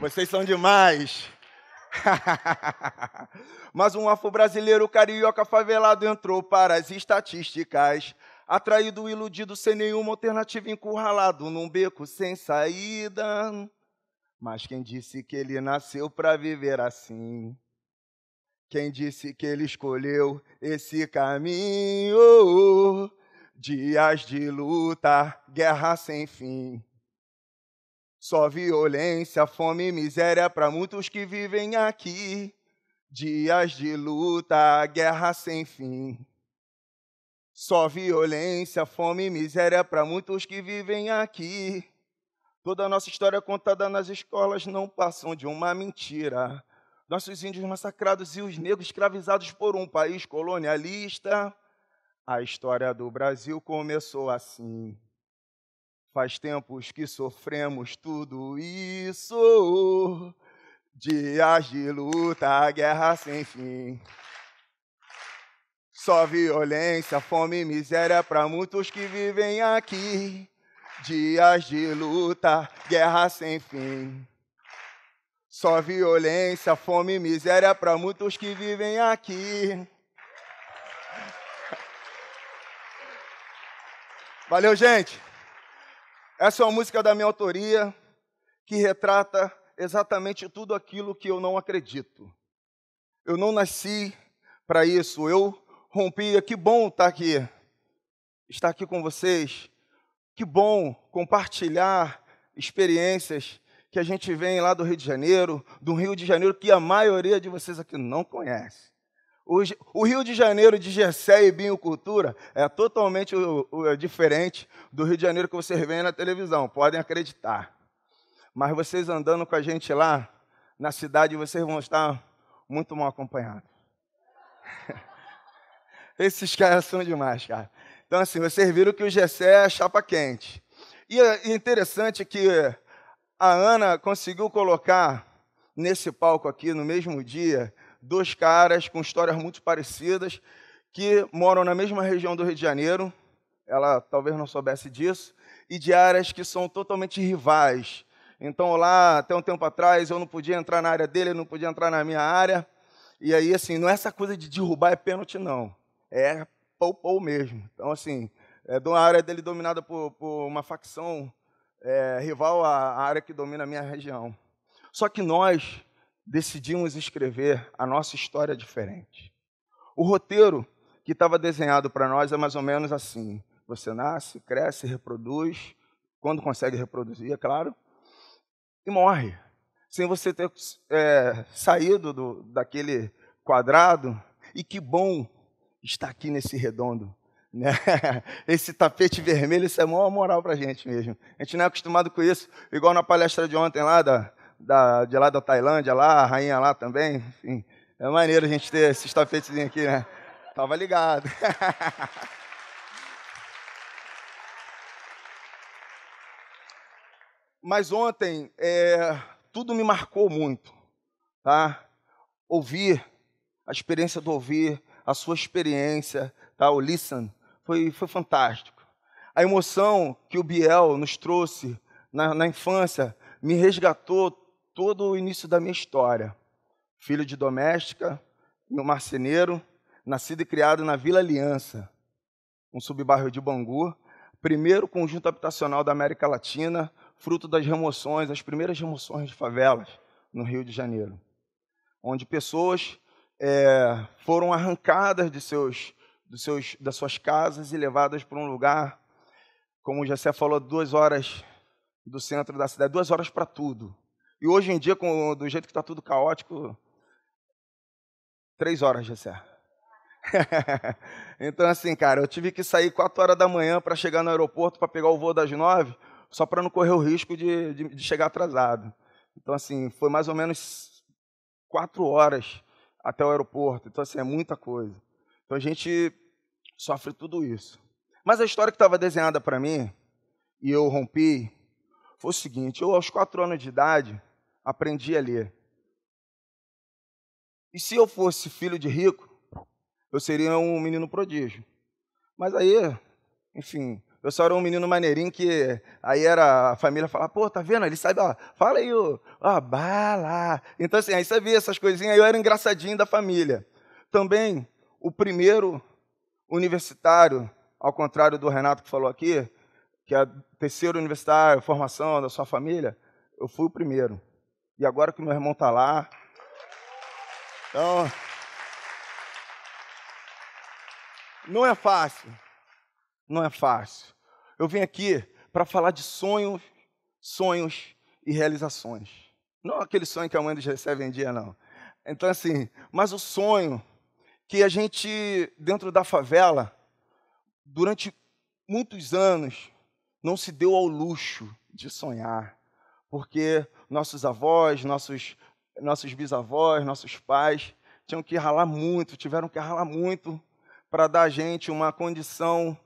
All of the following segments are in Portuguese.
Vocês são demais. Mas um afro-brasileiro carioca favelado entrou para as estatísticas. Atraído, iludido, sem nenhuma alternativa, encurralado num beco sem saída. Mas quem disse que ele nasceu para viver assim? Quem disse que ele escolheu esse caminho? Dias de luta, guerra sem fim. Só violência, fome e miséria para muitos que vivem aqui. Dias de luta, guerra sem fim. Só violência, fome e miséria para muitos que vivem aqui. Toda a nossa história contada nas escolas não passam de uma mentira nossos índios massacrados e os negros escravizados por um país colonialista. A história do Brasil começou assim. Faz tempos que sofremos tudo isso. Dias de luta, guerra sem fim. Só violência, fome e miséria para muitos que vivem aqui. Dias de luta, guerra sem fim. Só violência, fome e miséria para muitos que vivem aqui. Valeu, gente. Essa é uma música da minha autoria que retrata exatamente tudo aquilo que eu não acredito. Eu não nasci para isso. Eu rompi. Que bom estar tá aqui, estar aqui com vocês. Que bom compartilhar experiências que a gente vem lá do Rio de Janeiro, do Rio de Janeiro que a maioria de vocês aqui não conhece. O, o Rio de Janeiro de Gessé e Binho Cultura é totalmente o, o, é diferente do Rio de Janeiro que vocês veem na televisão, podem acreditar. Mas vocês andando com a gente lá na cidade, vocês vão estar muito mal acompanhados. Esses caras são demais, cara. Então, assim, vocês viram que o Gessé é a chapa quente. E é interessante que a Ana conseguiu colocar nesse palco aqui, no mesmo dia, dois caras com histórias muito parecidas que moram na mesma região do Rio de Janeiro. Ela talvez não soubesse disso. E de áreas que são totalmente rivais. Então, lá, até um tempo atrás, eu não podia entrar na área dele, não podia entrar na minha área. E aí, assim, não é essa coisa de derrubar é pênalti, não. É pou-pou mesmo. Então, assim, é de uma área dele dominada por, por uma facção é, rival à área que domina a minha região. Só que nós decidimos escrever a nossa história diferente. O roteiro que estava desenhado para nós é mais ou menos assim: você nasce, cresce, reproduz, quando consegue reproduzir, é claro, e morre. Sem você ter é, saído do, daquele quadrado, e que bom estar aqui nesse redondo, né? Esse tapete vermelho, isso é maior moral para a gente mesmo. A gente não é acostumado com isso, igual na palestra de ontem lá, da, da, de lá da Tailândia, lá, a rainha lá também. Enfim, é maneiro a gente ter esses tapetezinhos aqui, né? Tava ligado. Mas ontem, é, tudo me marcou muito, tá? Ouvir, a experiência do ouvir, a sua experiência, tá? O listen, foi, foi fantástico. A emoção que o Biel nos trouxe na, na infância me resgatou todo o início da minha história. Filho de doméstica, meu marceneiro, nascido e criado na Vila Aliança, um subbairro de Bangu, primeiro conjunto habitacional da América Latina, fruto das remoções, as primeiras remoções de favelas no Rio de Janeiro, onde pessoas é, foram arrancadas de seus dos seus, das suas casas e levadas para um lugar, como o Jessé falou, duas horas do centro da cidade, duas horas para tudo. E hoje em dia, com, do jeito que está tudo caótico, três horas, Jessé. então, assim, cara, eu tive que sair quatro horas da manhã para chegar no aeroporto para pegar o voo das nove, só para não correr o risco de, de, de chegar atrasado. Então, assim, foi mais ou menos quatro horas até o aeroporto. Então, assim, é muita coisa. Então a gente sofre tudo isso. Mas a história que estava desenhada para mim, e eu rompi, foi o seguinte: eu, aos quatro anos de idade, aprendi a ler. E se eu fosse filho de rico, eu seria um menino prodígio. Mas aí, enfim, eu só era um menino maneirinho que aí era a família falar, pô, tá vendo? Ele sabe, ó, fala aí, ó, ó bala. Então, assim, aí sabia essas coisinhas, eu era engraçadinho da família. Também o primeiro universitário, ao contrário do Renato que falou aqui, que é terceiro universitário, formação da sua família, eu fui o primeiro. E agora que meu irmão está lá. Então. Não é fácil. Não é fácil. Eu vim aqui para falar de sonhos, sonhos e realizações. Não aquele sonho que a mãe recebe em dia, não. Então, assim, mas o sonho que a gente, dentro da favela, durante muitos anos, não se deu ao luxo de sonhar, porque nossos avós, nossos, nossos bisavós, nossos pais tinham que ralar muito, tiveram que ralar muito para dar a gente uma condição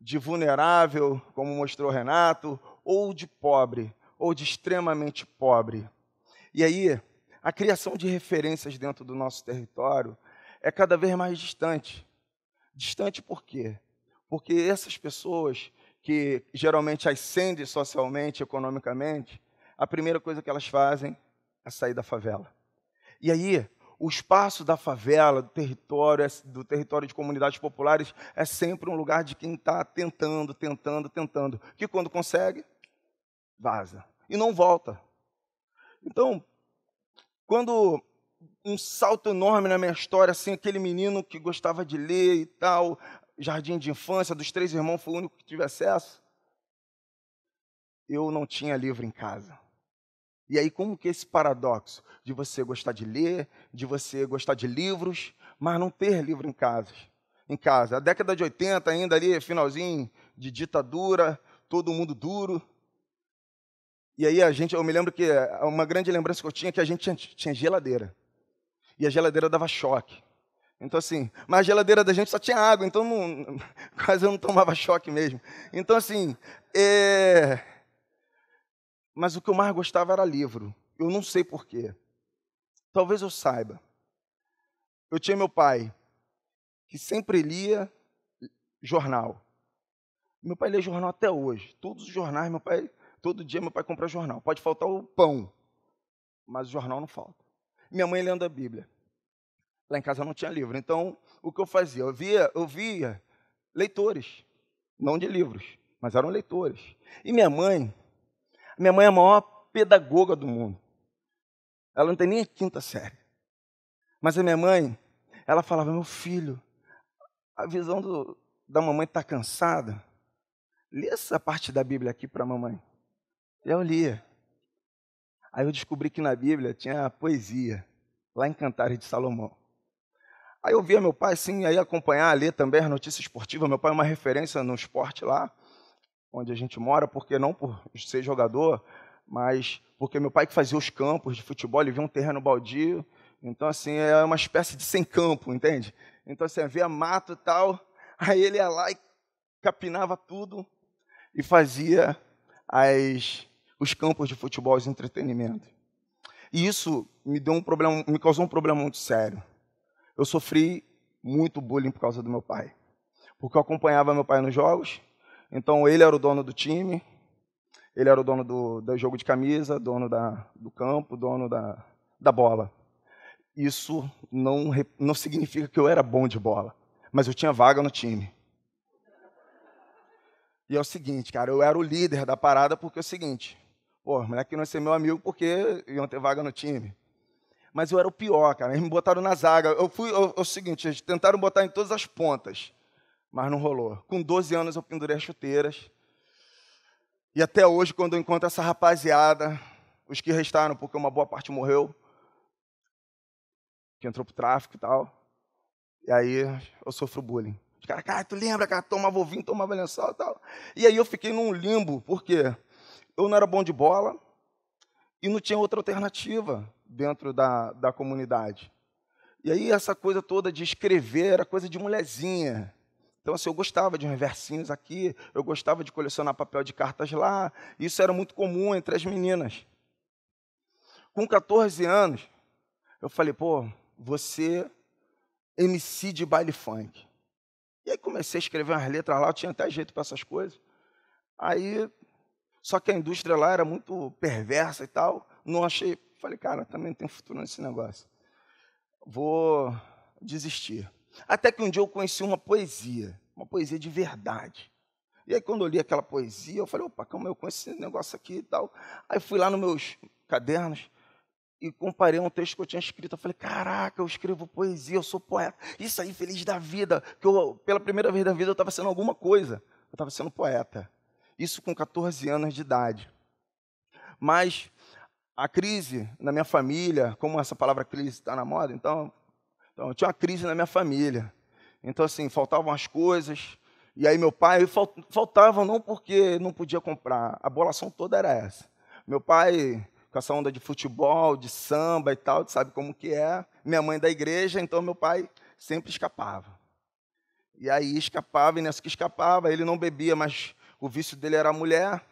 de vulnerável, como mostrou Renato, ou de pobre, ou de extremamente pobre. E aí, a criação de referências dentro do nosso território é cada vez mais distante. Distante por quê? Porque essas pessoas que geralmente ascendem socialmente, economicamente, a primeira coisa que elas fazem é sair da favela. E aí, o espaço da favela, do território, é do território de comunidades populares, é sempre um lugar de quem está tentando, tentando, tentando, que quando consegue, vaza e não volta. Então, quando um salto enorme na minha história, assim, aquele menino que gostava de ler e tal, jardim de infância, dos três irmãos, foi o único que tive acesso. Eu não tinha livro em casa. E aí, como que é esse paradoxo de você gostar de ler, de você gostar de livros, mas não ter livro em casa? Em casa. A década de 80, ainda ali, finalzinho de ditadura, todo mundo duro. E aí a gente, eu me lembro que é, uma grande lembrança que eu tinha é que a gente tinha, tinha geladeira. E a geladeira dava choque. Então, assim, mas a geladeira da gente só tinha água, então não, quase eu não tomava choque mesmo. Então, assim, é... mas o que eu mais gostava era livro. Eu não sei porquê. Talvez eu saiba. Eu tinha meu pai, que sempre lia jornal. Meu pai lê jornal até hoje. Todos os jornais, meu pai, todo dia meu pai compra jornal. Pode faltar o pão, mas o jornal não falta minha mãe lendo a Bíblia. Lá em casa não tinha livro. Então, o que eu fazia? Eu via, eu via leitores, não de livros, mas eram leitores. E minha mãe, minha mãe é a maior pedagoga do mundo. Ela não tem nem a quinta série. Mas a minha mãe, ela falava: meu filho, a visão do, da mamãe está cansada. Lê essa parte da Bíblia aqui para a mamãe. Eu lia. Aí eu descobri que na Bíblia tinha poesia, lá em Cantares de Salomão. Aí eu via meu pai, assim, aí acompanhar, ler também as notícias esportivas. Meu pai é uma referência no esporte lá, onde a gente mora, porque não por ser jogador, mas porque meu pai que fazia os campos de futebol, ele via um terreno baldio. Então, assim, é uma espécie de sem campo, entende? Então, assim, havia mato e tal. Aí ele ia lá e capinava tudo e fazia as os campos de futebol de entretenimento. E isso me deu um problema, me causou um problema muito sério. Eu sofri muito bullying por causa do meu pai, porque eu acompanhava meu pai nos jogos. Então ele era o dono do time, ele era o dono do, do jogo de camisa, dono da, do campo, dono da, da bola. Isso não, não significa que eu era bom de bola, mas eu tinha vaga no time. E é o seguinte, cara, eu era o líder da parada porque é o seguinte, Pô, o moleque não ia ser meu amigo porque iam ter vaga no time. Mas eu era o pior, cara. Eles me botaram na zaga. Eu fui. Eu, é o seguinte, eles tentaram botar em todas as pontas, mas não rolou. Com 12 anos eu pendurei as chuteiras. E até hoje, quando eu encontro essa rapaziada, os que restaram, porque uma boa parte morreu, que entrou pro tráfico e tal. E aí eu sofro bullying. Os caras, cara, tu lembra, cara, tomava ovinho, tomava lençol e tal. E aí eu fiquei num limbo, por quê? Porque eu não era bom de bola e não tinha outra alternativa dentro da, da comunidade. E aí essa coisa toda de escrever era coisa de mulherzinha. Então, assim, eu gostava de uns versinhos aqui, eu gostava de colecionar papel de cartas lá. Isso era muito comum entre as meninas. Com 14 anos, eu falei, pô, você MC de baile funk. E aí comecei a escrever umas letras lá, eu tinha até jeito para essas coisas. Aí só que a indústria lá era muito perversa e tal. Não achei. Falei, cara, também não tem futuro nesse negócio. Vou desistir. Até que um dia eu conheci uma poesia, uma poesia de verdade. E aí, quando eu li aquela poesia, eu falei, opa, calma, eu conheço esse negócio aqui e tal. Aí fui lá nos meus cadernos e comparei um texto que eu tinha escrito. Eu falei, caraca, eu escrevo poesia, eu sou poeta. Isso aí, feliz da vida, que eu, pela primeira vez da vida, eu estava sendo alguma coisa. Eu estava sendo poeta. Isso com 14 anos de idade. Mas a crise na minha família, como essa palavra crise está na moda, então, então eu tinha uma crise na minha família. Então, assim, faltavam as coisas. E aí, meu pai, faltavam não porque não podia comprar, a bolação toda era essa. Meu pai, com essa onda de futebol, de samba e tal, sabe como que é. Minha mãe da igreja, então meu pai sempre escapava. E aí escapava, e nessa que escapava, ele não bebia, mas o vício dele era a mulher.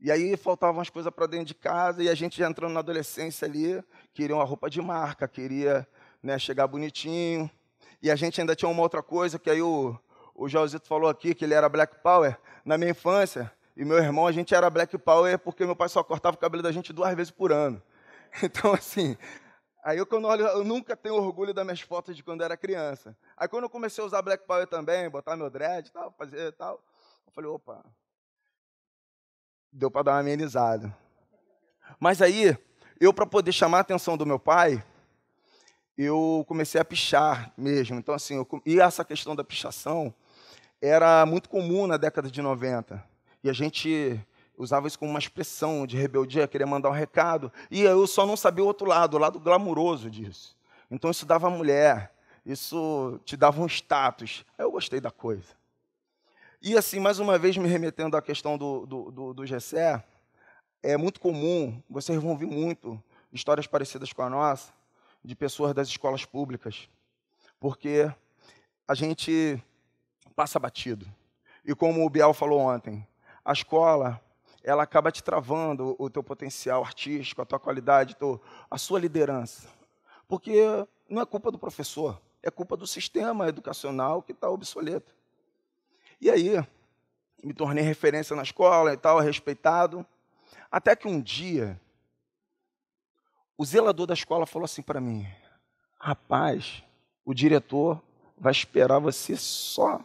E aí faltavam as coisas para dentro de casa e a gente já entrando na adolescência ali, queria uma roupa de marca, queria né, chegar bonitinho. E a gente ainda tinha uma outra coisa que aí o, o Josito falou aqui, que ele era Black Power. Na minha infância, e meu irmão, a gente era Black Power porque meu pai só cortava o cabelo da gente duas vezes por ano. Então, assim, aí eu, quando olho, eu nunca tenho orgulho das minhas fotos de quando era criança. Aí quando eu comecei a usar Black Power também, botar meu dread e tal, fazer tal falei, opa, deu para dar uma amenizada. Mas aí, eu para poder chamar a atenção do meu pai, eu comecei a pichar mesmo. Então assim, eu, e essa questão da pichação era muito comum na década de 90. E a gente usava isso como uma expressão de rebeldia, queria mandar um recado. E eu só não sabia o outro lado, o lado glamuroso disso. Então isso dava mulher, isso te dava um status. Aí eu gostei da coisa. E assim, mais uma vez me remetendo à questão do, do, do, do Gessé, é muito comum, vocês vão ouvir muito histórias parecidas com a nossa, de pessoas das escolas públicas, porque a gente passa batido. E como o Biel falou ontem, a escola ela acaba te travando o teu potencial artístico, a tua qualidade, a sua liderança. Porque não é culpa do professor, é culpa do sistema educacional que está obsoleto. E aí, me tornei referência na escola e tal, respeitado. Até que um dia, o zelador da escola falou assim para mim: Rapaz, o diretor vai esperar você só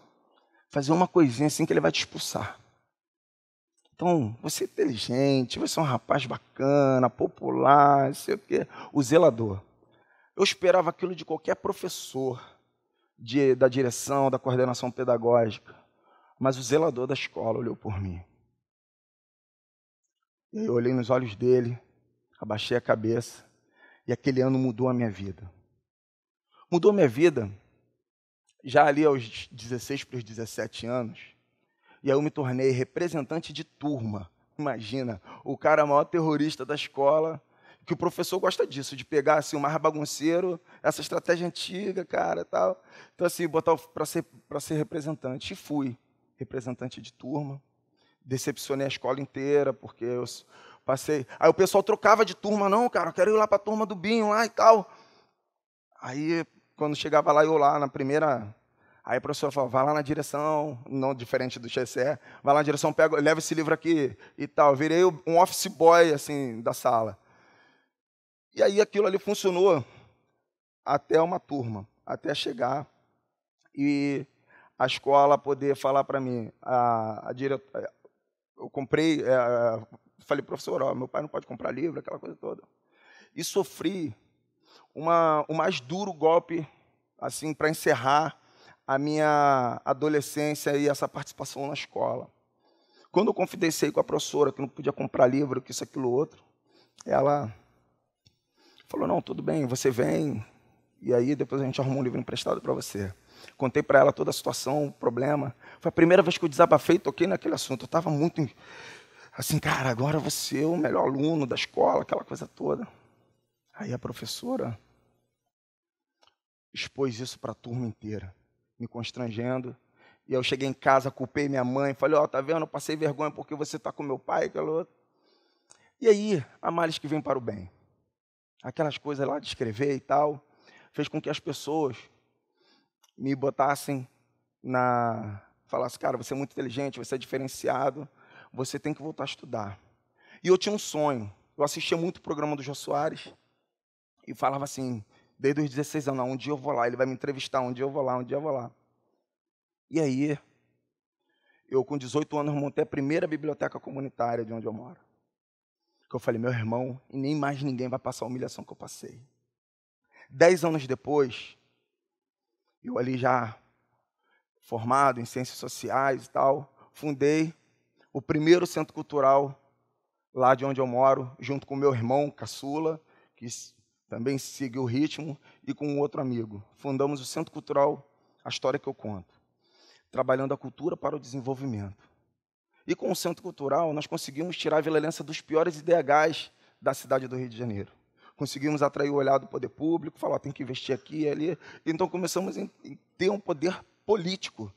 fazer uma coisinha assim que ele vai te expulsar. Então, você é inteligente, você é um rapaz bacana, popular, não sei o quê. O zelador. Eu esperava aquilo de qualquer professor de, da direção, da coordenação pedagógica. Mas o zelador da escola olhou por mim. Eu olhei nos olhos dele, abaixei a cabeça, e aquele ano mudou a minha vida. Mudou minha vida já ali aos 16 para os 17 anos, e aí eu me tornei representante de turma. Imagina, o cara maior terrorista da escola, que o professor gosta disso, de pegar assim, o mais bagunceiro, essa estratégia antiga, cara, tal. Então, assim, botar para ser, para ser representante. E fui representante de turma. Decepcionei a escola inteira, porque eu passei. Aí o pessoal trocava de turma, não, cara, eu quero ir lá para a turma do Binho lá e tal. Aí, quando chegava lá, eu lá na primeira. Aí a professora falava, vai lá na direção, não diferente do GCE, vai lá na direção, pega, leva esse livro aqui e tal. Virei um office boy, assim, da sala. E aí aquilo ali funcionou até uma turma, até chegar e a escola poder falar para mim, a, a eu comprei, é, é, falei, professor, ó, meu pai não pode comprar livro, aquela coisa toda. E sofri uma, o mais duro golpe, assim, para encerrar a minha adolescência e essa participação na escola. Quando eu confidenciei com a professora que não podia comprar livro, que isso, aquilo, outro, ela falou: Não, tudo bem, você vem, e aí depois a gente arruma um livro emprestado para você contei para ela toda a situação, o problema. Foi a primeira vez que eu desabafei e toquei naquele assunto. Eu estava muito assim, cara, agora você é o melhor aluno da escola, aquela coisa toda. Aí a professora expôs isso para a turma inteira, me constrangendo. E eu cheguei em casa, culpei minha mãe, falei, ó, oh, tá vendo, eu passei vergonha porque você está com meu pai, aquela outra. E aí, a males que vem para o bem. Aquelas coisas lá de escrever e tal, fez com que as pessoas me botassem na. falassem, cara, você é muito inteligente, você é diferenciado, você tem que voltar a estudar. E eu tinha um sonho. Eu assistia muito o programa do Jô Soares e falava assim, desde os 16 anos, um dia eu vou lá, ele vai me entrevistar, um dia eu vou lá, um dia eu vou lá. E aí, eu com 18 anos montei a primeira biblioteca comunitária de onde eu moro. Que eu falei, meu irmão, e nem mais ninguém vai passar a humilhação que eu passei. Dez anos depois, eu ali já formado em ciências sociais e tal, fundei o primeiro centro cultural lá de onde eu moro, junto com meu irmão caçula, que também seguiu o ritmo, e com um outro amigo. Fundamos o Centro Cultural A História que eu conto, trabalhando a cultura para o desenvolvimento. E com o Centro Cultural, nós conseguimos tirar a Vila dos piores IDHs da cidade do Rio de Janeiro conseguimos atrair o olhar do poder público, falar, tem que investir aqui e ali. Então começamos a ter um poder político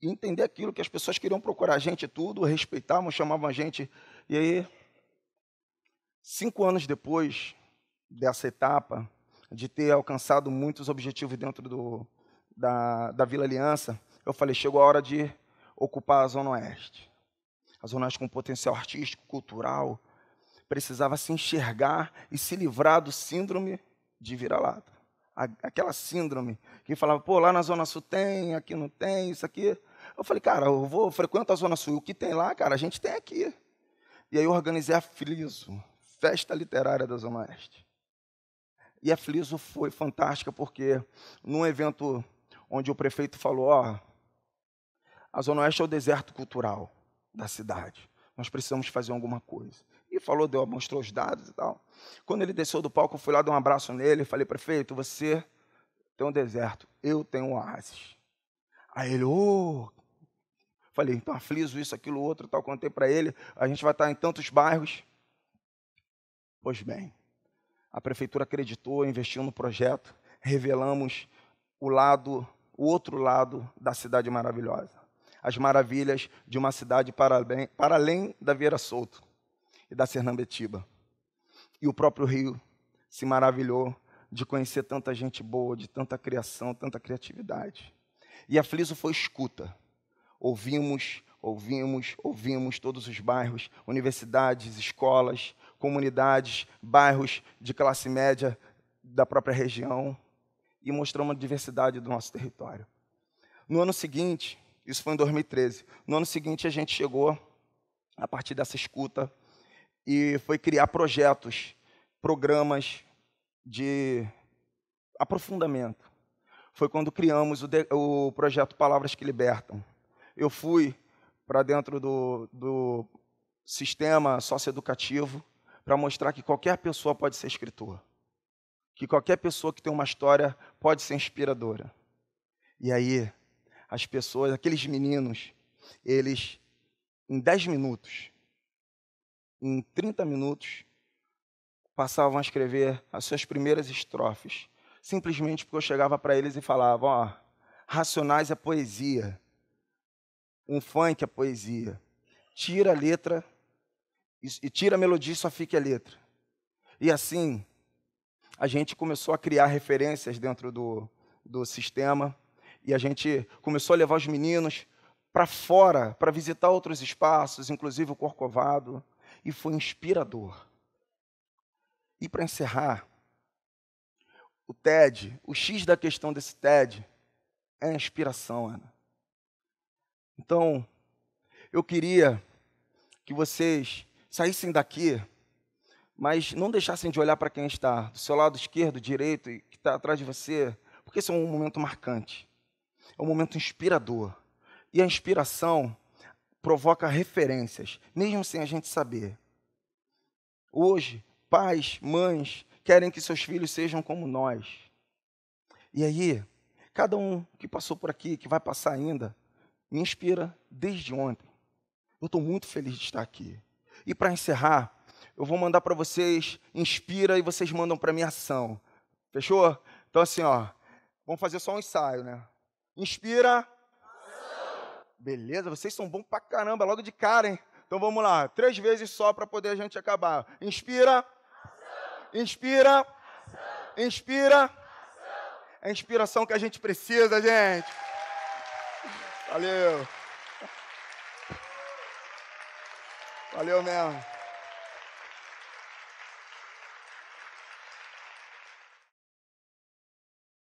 e entender aquilo que as pessoas queriam procurar a gente tudo, respeitavam, chamavam a gente. E aí, cinco anos depois dessa etapa, de ter alcançado muitos objetivos dentro do, da, da Vila Aliança, eu falei, chegou a hora de ocupar a Zona Oeste. A Zona Oeste com potencial artístico, cultural, precisava se enxergar e se livrar do síndrome de vira-lata. Aquela síndrome que falava, pô, lá na Zona Sul tem, aqui não tem, isso aqui. Eu falei, cara, eu vou, frequento a Zona Sul, o que tem lá, cara, a gente tem aqui. E aí eu organizei a Fliso, Festa Literária da Zona Oeste. E a Fliso foi fantástica, porque num evento onde o prefeito falou, ó, oh, a Zona Oeste é o deserto cultural da cidade. Nós precisamos fazer alguma coisa. Ele falou, deu, mostrou os dados e tal. Quando ele desceu do palco, eu fui lá dar um abraço nele. Falei, prefeito, você tem um deserto, eu tenho um oásis. Aí ele, ô. Oh. Falei, então afliso isso, aquilo, outro, tal. Contei para ele, a gente vai estar em tantos bairros. Pois bem, a prefeitura acreditou, investiu no projeto, revelamos o lado, o outro lado da cidade maravilhosa. As maravilhas de uma cidade para além, para além da Vieira Souto e da Sernambetiba. E o próprio Rio se maravilhou de conhecer tanta gente boa, de tanta criação, tanta criatividade. E a Fliso foi escuta. Ouvimos, ouvimos, ouvimos todos os bairros, universidades, escolas, comunidades, bairros de classe média da própria região e mostramos a diversidade do nosso território. No ano seguinte, isso foi em 2013, no ano seguinte a gente chegou, a partir dessa escuta, e foi criar projetos, programas de aprofundamento. Foi quando criamos o, de, o projeto Palavras que Libertam. Eu fui para dentro do, do sistema socioeducativo para mostrar que qualquer pessoa pode ser escritora, que qualquer pessoa que tem uma história pode ser inspiradora. E aí, as pessoas, aqueles meninos, eles, em dez minutos, em 30 minutos, passavam a escrever as suas primeiras estrofes, simplesmente porque eu chegava para eles e falava: Ó, Racionais é poesia, um funk é poesia. Tira a letra e, e tira a melodia e só fica a letra. E assim, a gente começou a criar referências dentro do, do sistema e a gente começou a levar os meninos para fora, para visitar outros espaços, inclusive o Corcovado e foi inspirador. E para encerrar, o TED, o X da questão desse TED é a inspiração, Ana. Então, eu queria que vocês saíssem daqui, mas não deixassem de olhar para quem está do seu lado esquerdo, direito e que está atrás de você, porque esse é um momento marcante, é um momento inspirador. E a inspiração provoca referências, mesmo sem a gente saber. Hoje, pais, mães querem que seus filhos sejam como nós. E aí, cada um que passou por aqui, que vai passar ainda, me inspira desde ontem. Eu estou muito feliz de estar aqui. E para encerrar, eu vou mandar para vocês, inspira e vocês mandam para minha ação. Fechou? Então assim, ó, vamos fazer só um ensaio, né? Inspira, Beleza, vocês são bons pra caramba, logo de cara, hein? Então vamos lá, três vezes só para poder a gente acabar. Inspira. Inspira. Inspira. É a inspiração que a gente precisa, gente. Valeu. Valeu mesmo.